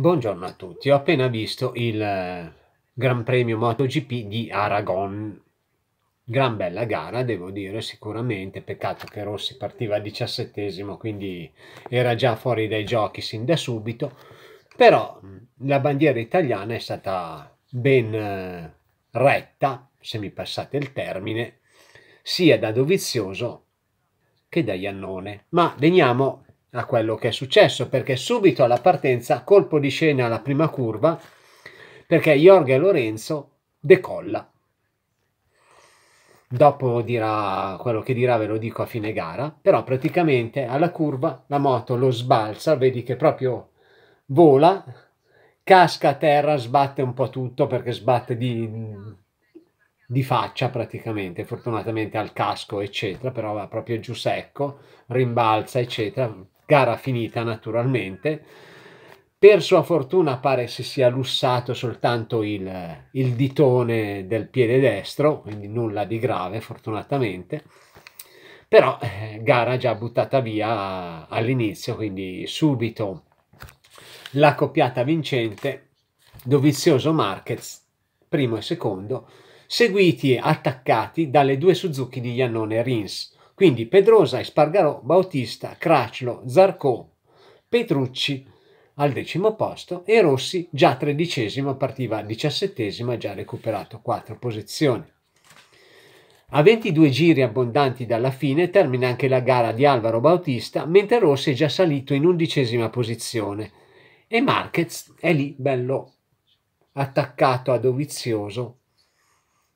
Buongiorno a tutti, ho appena visto il eh, Gran Premio MotoGP di Aragon. Gran bella gara, devo dire, sicuramente. Peccato che Rossi partiva al diciassettesimo, quindi era già fuori dai giochi sin da subito. Però mm, la bandiera italiana è stata ben eh, retta, se mi passate il termine, sia da Dovizioso che da Iannone. Ma veniamo a quello che è successo perché subito alla partenza, colpo di scena alla prima curva, perché Jorge Lorenzo decolla. Dopo dirà quello che dirà, ve lo dico a fine gara, però praticamente alla curva la moto lo sbalza, vedi che proprio vola, casca a terra, sbatte un po' tutto perché sbatte di, di faccia praticamente, fortunatamente al casco eccetera, però va proprio giù secco, rimbalza eccetera, gara finita naturalmente. Per sua fortuna pare si sia lussato soltanto il, il ditone del piede destro, quindi nulla di grave fortunatamente però eh, gara già buttata via all'inizio, quindi subito la coppiata vincente, Dovizioso Marquez, primo e secondo, seguiti e attaccati dalle due Suzuki di Iannone Rins, quindi Pedrosa e Bautista, Cracelo, Zarco, Petrucci al decimo posto e Rossi già tredicesimo partiva diciassettesimo, ha già recuperato quattro posizioni. A 22 giri abbondanti dalla fine termina anche la gara di Alvaro Bautista, mentre Rossi è già salito in undicesima posizione e Marquez è lì bello attaccato a Dovizioso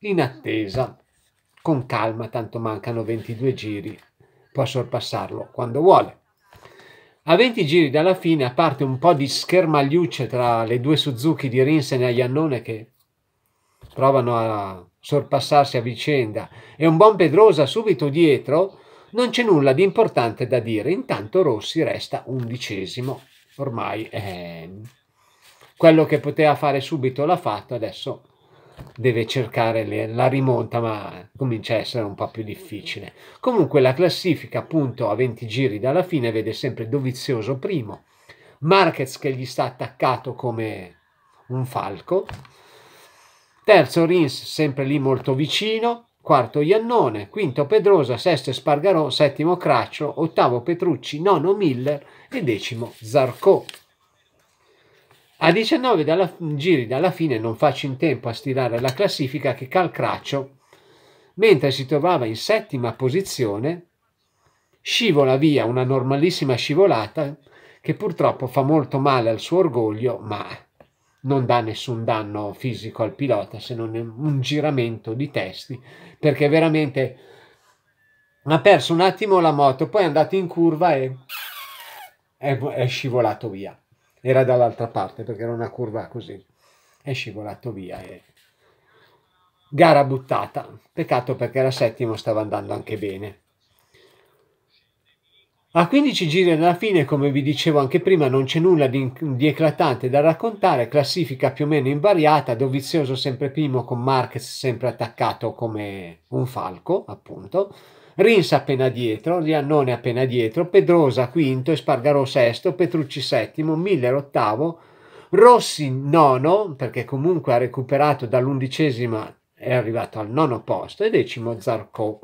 in attesa con calma, tanto mancano 22 giri, può sorpassarlo quando vuole. A 20 giri dalla fine, a parte un po' di schermagliucce tra le due Suzuki di Rinsen e Iannone che provano a sorpassarsi a vicenda, e un buon Pedrosa subito dietro, non c'è nulla di importante da dire. Intanto Rossi resta undicesimo, ormai è... quello che poteva fare subito l'ha fatto, adesso deve cercare le, la rimonta, ma comincia a essere un po' più difficile. Comunque la classifica, appunto, a 20 giri dalla fine, vede sempre Dovizioso primo, Marquez che gli sta attaccato come un falco, terzo Rins sempre lì molto vicino, quarto Iannone, quinto Pedrosa, sesto Spargarò, settimo Craccio, ottavo Petrucci, nono Miller e decimo Zarco. A 19 dalla, giri dalla fine non faccio in tempo a stirare la classifica che Calcraccio, mentre si trovava in settima posizione, scivola via una normalissima scivolata che purtroppo fa molto male al suo orgoglio, ma non dà nessun danno fisico al pilota se non un giramento di testi, perché veramente ha perso un attimo la moto, poi è andato in curva e è, è scivolato via era dall'altra parte perché era una curva così. È scivolato via. E... Gara buttata. Peccato perché era settimo, stava andando anche bene. A 15 giri alla fine, come vi dicevo anche prima, non c'è nulla di, di, eclatante da raccontare, classifica più o meno invariata, Dovizioso sempre primo con Marquez sempre attaccato come un falco, appunto. Rins appena dietro, Riannone appena dietro, Pedrosa quinto, Espargarò sesto, Petrucci settimo, Miller ottavo, Rossi nono, perché comunque ha recuperato dall'undicesima, è arrivato al nono posto, e decimo Zarco.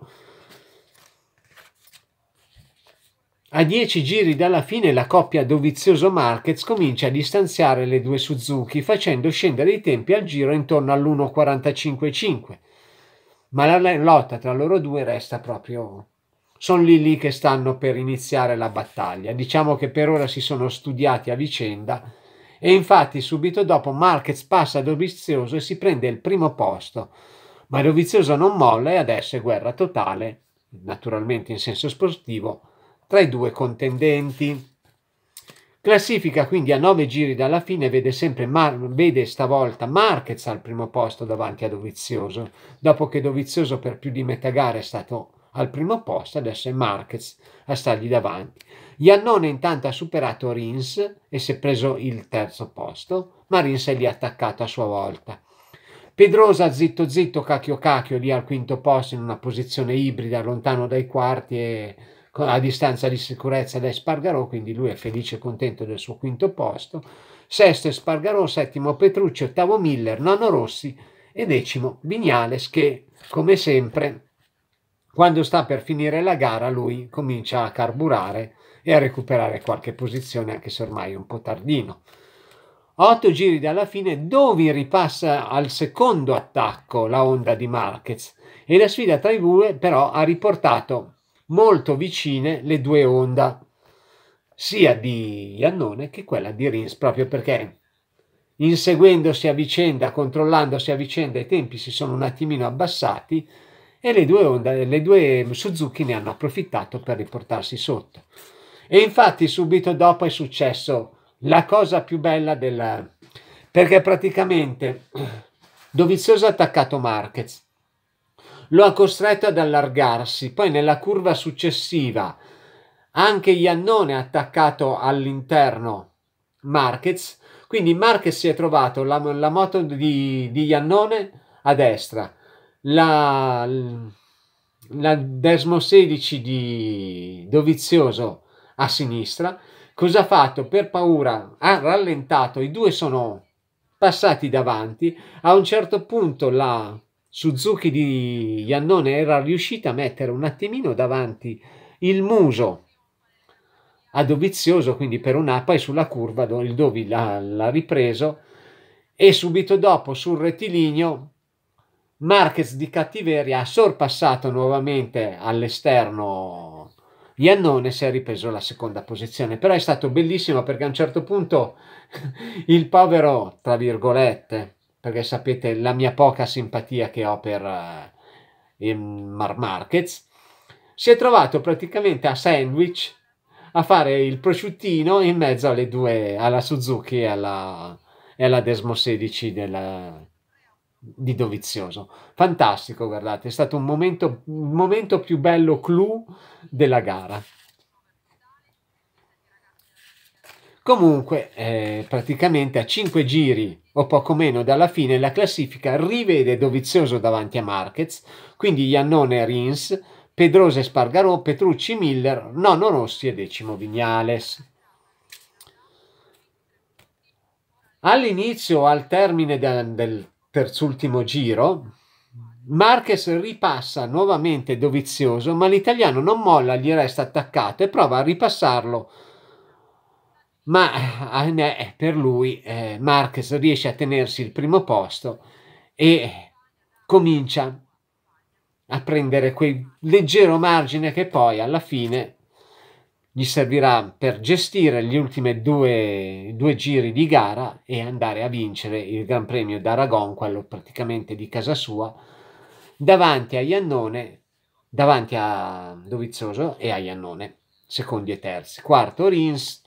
A dieci giri dalla fine la coppia Dovizioso Marquez comincia a distanziare le due Suzuki facendo scendere i tempi al giro intorno all'1.45.5 ma la lotta tra loro due resta proprio... Sono lì lì che stanno per iniziare la battaglia. Diciamo che per ora si sono studiati a vicenda e infatti subito dopo Marquez passa a Dovizioso e si prende il primo posto. Ma Dovizioso non molla e adesso è guerra totale, naturalmente in senso sportivo, tra i due contendenti. Classifica quindi a 9 giri dalla fine vede, sempre Mar vede stavolta Marquez al primo posto davanti a Dovizioso, dopo che Dovizioso per più di metà gara è stato al primo posto, adesso è Marquez a stargli davanti. Iannone intanto ha superato Rins e si è preso il terzo posto, ma Rins è lì attaccato a sua volta. Pedrosa zitto zitto, cacchio cacchio, lì al quinto posto in una posizione ibrida, lontano dai quarti e a distanza di sicurezza da Spargarò, quindi lui è felice e contento del suo quinto posto. Sesto Spargarò, settimo Petrucci, ottavo Miller, nono Rossi e decimo Vignales che, come sempre, quando sta per finire la gara lui comincia a carburare e a recuperare qualche posizione, anche se ormai è un po' tardino. A otto giri dalla fine, Dovi ripassa al secondo attacco la onda di Marquez e la sfida tra i due però ha riportato molto vicine le due onda, sia di Iannone che quella di Rins, proprio perché inseguendosi a vicenda, controllandosi a vicenda, i tempi si sono un attimino abbassati e le due, Honda, le due Suzuki ne hanno approfittato per riportarsi sotto. E infatti subito dopo è successo la cosa più bella della... perché praticamente Dovizioso ha attaccato Marquez, lo ha costretto ad allargarsi. Poi nella curva successiva anche Iannone ha attaccato all'interno Marquez, quindi Marquez si è trovato la, la moto di, di, Iannone a destra, la, la Desmo 16 di Dovizioso a sinistra. Cosa ha fatto? Per paura ha rallentato, i due sono passati davanti, a un certo punto la Suzuki di Iannone era riuscita a mettere un attimino davanti il muso a Dovizioso, quindi per un'appa e sulla curva il Dovi l'ha, l'ha ripreso e subito dopo sul rettilineo Marquez di cattiveria ha sorpassato nuovamente all'esterno Iannone si è ripreso la seconda posizione però è stato bellissimo perché a un certo punto il povero tra virgolette perché sapete la mia poca simpatia che ho per uh, eh, il Mar Marquez, si è trovato praticamente a sandwich a fare il prosciuttino in mezzo alle due, alla Suzuki e alla, e alla Desmo 16 della, di Dovizioso. Fantastico, guardate, è stato un momento, un momento più bello clou della gara. Comunque, eh, praticamente a 5 giri o poco meno dalla fine, la classifica rivede Dovizioso davanti a Marquez, quindi Iannone e Rins, Pedrosa e Spargarò, Petrucci Miller, nono Rossi e decimo Vignales. All'inizio, al termine del, del terzultimo giro, Marquez ripassa nuovamente Dovizioso, ma l'italiano non molla, gli resta attaccato e prova a ripassarlo ma ahimè per lui eh, Marquez riesce a tenersi il primo posto e comincia a prendere quel leggero margine che poi alla fine gli servirà per gestire gli ultimi due, due giri di gara e andare a vincere il Gran Premio d'Aragon, quello praticamente di casa sua, davanti a Iannone, davanti a Dovizioso e a Iannone, secondi e terzi, quarto Rins,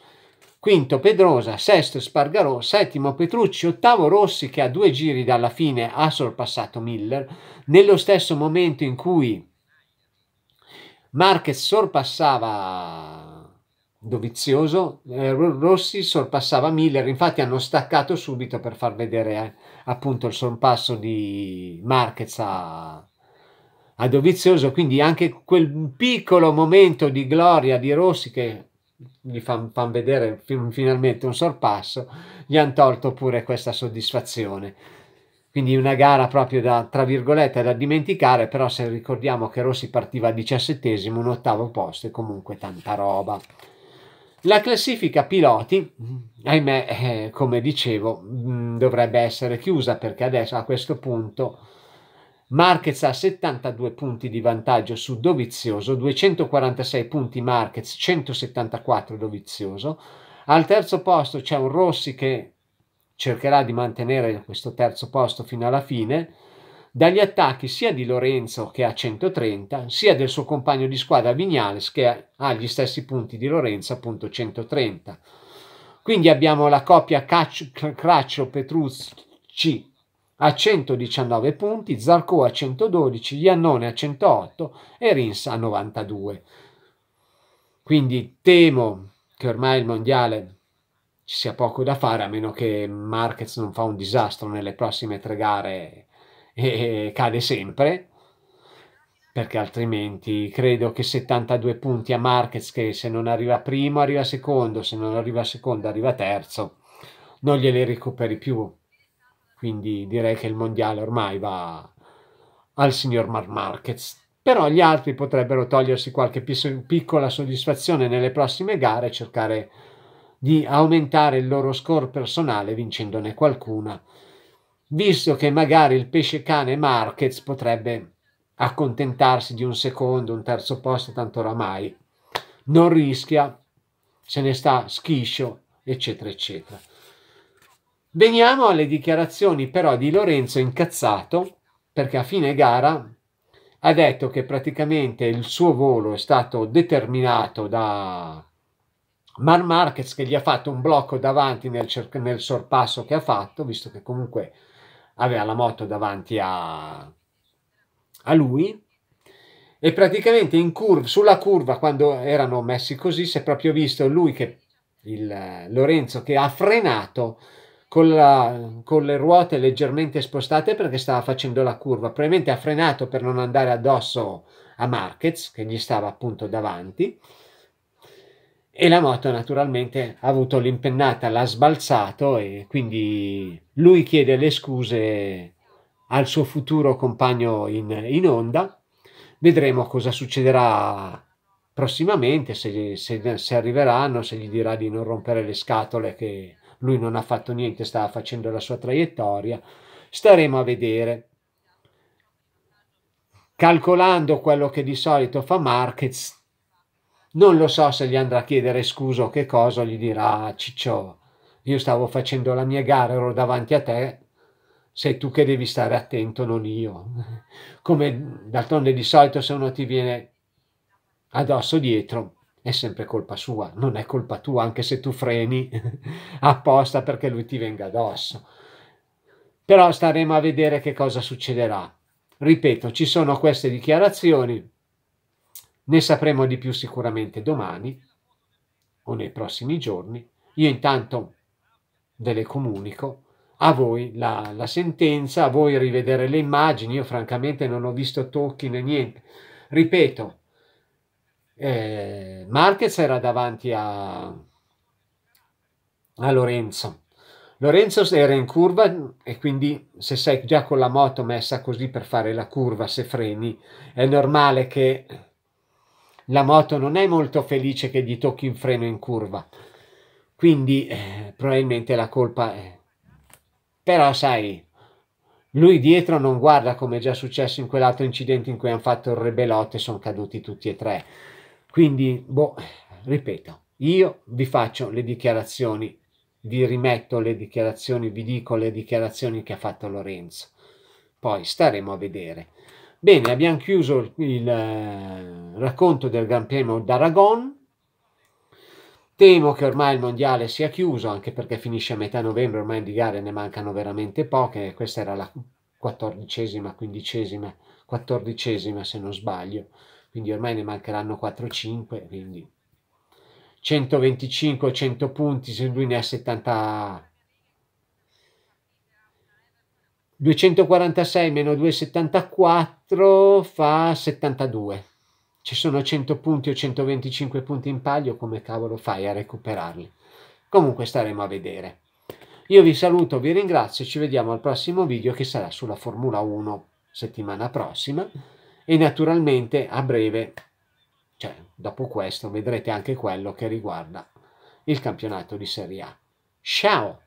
quinto Pedrosa, sesto Spargarò, settimo Petrucci, ottavo Rossi che a due giri dalla fine ha sorpassato Miller, nello stesso momento in cui Marquez sorpassava Dovizioso, eh, Rossi sorpassava Miller, infatti hanno staccato subito per far vedere eh, appunto il sorpasso di Marquez a, a Dovizioso, quindi anche quel piccolo momento di gloria di Rossi che gli fanno fan vedere finalmente un sorpasso, gli hanno tolto pure questa soddisfazione. Quindi una gara proprio da, tra virgolette, da dimenticare, però se ricordiamo che Rossi partiva al diciassettesimo, un ottavo posto e comunque tanta roba. La classifica piloti, ahimè, eh, come dicevo, mh, mm, dovrebbe essere chiusa perché adesso a questo punto Marquez ha 72 punti di vantaggio su Dovizioso, 246 punti Marquez, 174 Dovizioso. Al terzo posto c'è un Rossi che cercherà di mantenere questo terzo posto fino alla fine, dagli attacchi sia di Lorenzo che ha 130, sia del suo compagno di squadra Vignales che ha gli stessi punti di Lorenzo, appunto 130. Quindi abbiamo la coppia craccio petrucci a 119 punti, Zarco a 112, Iannone a 108 e Rins a 92. Quindi temo che ormai il mondiale ci sia poco da fare a meno che Marquez non fa un disastro nelle prossime tre gare e, cade sempre perché altrimenti credo che 72 punti a Marquez che se non arriva primo arriva secondo, se non arriva secondo arriva terzo, non glieli recuperi più quindi direi che il mondiale ormai va al signor Mar Marquez. Però gli altri potrebbero togliersi qualche piccola soddisfazione nelle prossime gare e cercare di aumentare il loro score personale vincendone qualcuna, visto che magari il pesce cane Marquez potrebbe accontentarsi di un secondo, un terzo posto, tanto oramai non rischia, se ne sta schiscio, eccetera, eccetera. Veniamo alle dichiarazioni però di Lorenzo incazzato perché a fine gara ha detto che praticamente il suo volo è stato determinato da Mar Marquez che gli ha fatto un blocco davanti nel, nel sorpasso che ha fatto, visto che comunque aveva la moto davanti a, a lui e praticamente in curva, sulla curva quando erano messi così si è proprio visto lui che il Lorenzo che ha frenato con, la, con, le ruote leggermente spostate perché stava facendo la curva. Probabilmente ha frenato per non andare addosso a Marquez che gli stava appunto davanti. E la moto naturalmente ha avuto l'impennata, l'ha sbalzato e quindi lui chiede le scuse al suo futuro compagno in, in onda. Vedremo cosa succederà prossimamente, se, se, se arriveranno, se gli dirà di non rompere le scatole che lui non ha fatto niente, stava facendo la sua traiettoria, staremo a vedere. Calcolando quello che di solito fa Marquez, non lo so se gli andrà a chiedere scusa o che cosa, gli dirà ah, Ciccio, io stavo facendo la mia gara, ero davanti a te, sei tu che devi stare attento, non io. Come d'altronde di solito se uno ti viene addosso dietro, è sempre colpa sua, non è colpa tua, anche se tu freni apposta perché lui ti venga addosso. Però staremo a vedere che cosa succederà. Ripeto, ci sono queste dichiarazioni, ne sapremo di più sicuramente domani o nei prossimi giorni. Io intanto ve le comunico, a voi la, la sentenza, a voi rivedere le immagini, io francamente non ho visto tocchi né niente. Ripeto, eh, Marquez era davanti a, a Lorenzo. Lorenzo era in curva e quindi se sei già con la moto messa così per fare la curva, se freni, è normale che la moto non è molto felice che gli tocchi un freno in curva. Quindi eh, probabilmente la colpa è... Però sai, lui dietro non guarda come è già successo in quell'altro incidente in cui hanno fatto il rebelotte e sono caduti tutti e tre. Quindi, boh, ripeto, io vi faccio le dichiarazioni, vi rimetto le dichiarazioni, vi dico le dichiarazioni che ha fatto Lorenzo. Poi staremo a vedere. Bene, abbiamo chiuso il, il eh, racconto del Gran Premio d'Aragon. Temo che ormai il mondiale sia chiuso, anche perché finisce a metà novembre, ormai di gare ne mancano veramente poche. Questa era la quattordicesima, quindicesima, quattordicesima se non sbaglio quindi ormai ne mancheranno 4-5, quindi 125 100 punti, se lui ne ha 70... 246 meno 274 fa 72. Ci sono 100 punti o 125 punti in palio, come cavolo fai a recuperarli? Comunque staremo a vedere. Io vi saluto, vi ringrazio, ci vediamo al prossimo video che sarà sulla Formula 1 settimana prossima e naturalmente a breve, cioè dopo questo, vedrete anche quello che riguarda il campionato di Serie A. Ciao!